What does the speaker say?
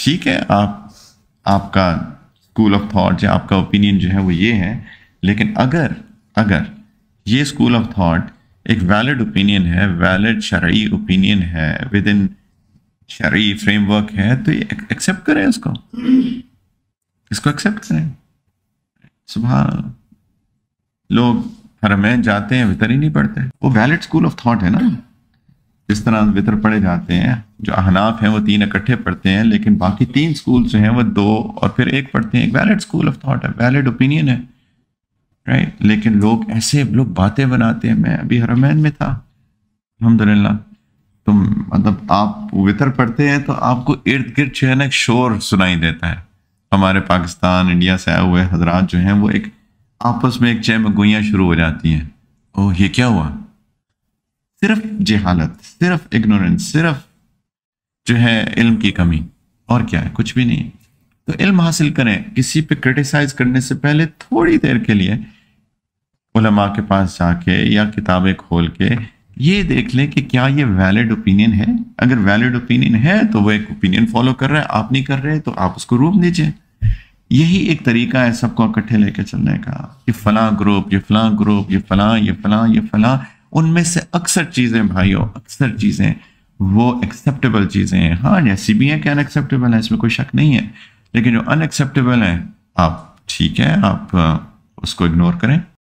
ठीक है आप आपका स्कूल ऑफ थॉट या आपका ओपिनियन जो है वो ये है लेकिन अगर अगर ये स्कूल ऑफ थॉट एक वैलिड ओपिनियन है वैलिड शर्ई ओपिनियन है विद इन शर्ई फ्रेमवर्क है तो ये एक्सेप्ट करें इसको इसको एक्सेप्ट करें सुबह लोग हर में जाते हैं भीतर ही नहीं पढ़ते वो वैलिड स्कूल ऑफ थॉट है ना जिस तरह वितर पढ़े जाते हैं जो अहनाफ हैं वो तीन इकट्ठे पढ़ते हैं लेकिन बाकी तीन स्कूल जो हैं वो दो और फिर एक पढ़ते हैं एक वैलिड स्कूल ऑफ थॉट है वैलिड ओपिनियन है राइट लेकिन लोग ऐसे लोग बातें बनाते हैं मैं अभी हरमैन में था अलहमदिल्ला तो मतलब आप वितर पढ़ते हैं तो आपको इर्द गिर्द जो है ना एक शोर सुनाई देता है हमारे पाकिस्तान इंडिया से आए हुए हजरात जो हैं वो एक आपस में एक चय शुरू हो जाती हैं ओह ये क्या हुआ सिर्फ जहालत सिर्फ इग्नोरेंस सिर्फ जो है इल्म की कमी और क्या है कुछ भी नहीं तो इल्म हासिल करें किसी पे क्रिटिसाइज करने से पहले थोड़ी देर के लिए उलमा के पास जाके या किताबें खोल के ये देख लें कि क्या ये वैलिड ओपिनियन है अगर वैलिड ओपिनियन है तो वो एक ओपिनियन फॉलो कर रहा है आप नहीं कर रहे तो आप उसको रूप दीजिए यही एक तरीका है सबको इकट्ठे लेके चलने का ये फलां ग्रुप ये फलां ग्रुप ये फलां ये फलां ये फलां उनमें से अक्सर चीज़ें भाइयों अक्सर चीज़ें वो एक्सेप्टेबल चीज़ें हैं हाँ जैसी भी हैं कि अनएक्सेप्टेबल है इसमें कोई शक नहीं है लेकिन जो अनएक्सेप्टेबल हैं आप ठीक है आप उसको इग्नोर करें